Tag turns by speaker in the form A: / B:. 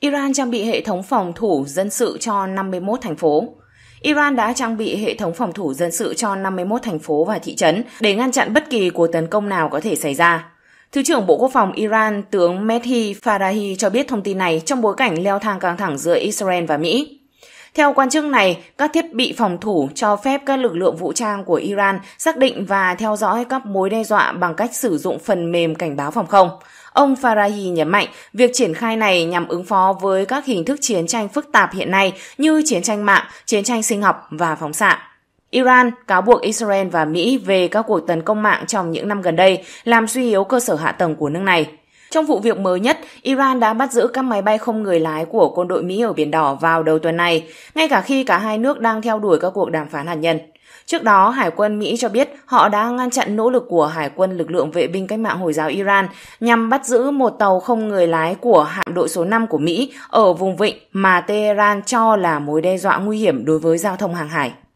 A: Iran trang bị hệ thống phòng thủ dân sự cho 51 thành phố. Iran đã trang bị hệ thống phòng thủ dân sự cho 51 thành phố và thị trấn để ngăn chặn bất kỳ cuộc tấn công nào có thể xảy ra. Thứ trưởng Bộ Quốc phòng Iran tướng Mehdi Farahi cho biết thông tin này trong bối cảnh leo thang căng thẳng giữa Israel và Mỹ. Theo quan chức này, các thiết bị phòng thủ cho phép các lực lượng vũ trang của Iran xác định và theo dõi các mối đe dọa bằng cách sử dụng phần mềm cảnh báo phòng không. Ông Farahi nhấn mạnh, việc triển khai này nhằm ứng phó với các hình thức chiến tranh phức tạp hiện nay như chiến tranh mạng, chiến tranh sinh học và phóng xạ. Iran cáo buộc Israel và Mỹ về các cuộc tấn công mạng trong những năm gần đây, làm suy yếu cơ sở hạ tầng của nước này. Trong vụ việc mới nhất, Iran đã bắt giữ các máy bay không người lái của quân đội Mỹ ở Biển Đỏ vào đầu tuần này, ngay cả khi cả hai nước đang theo đuổi các cuộc đàm phán hạt nhân. Trước đó, Hải quân Mỹ cho biết họ đã ngăn chặn nỗ lực của Hải quân lực lượng vệ binh cách mạng Hồi giáo Iran nhằm bắt giữ một tàu không người lái của hạm đội số 5 của Mỹ ở vùng vịnh mà Tehran cho là mối đe dọa nguy hiểm đối với giao thông hàng hải.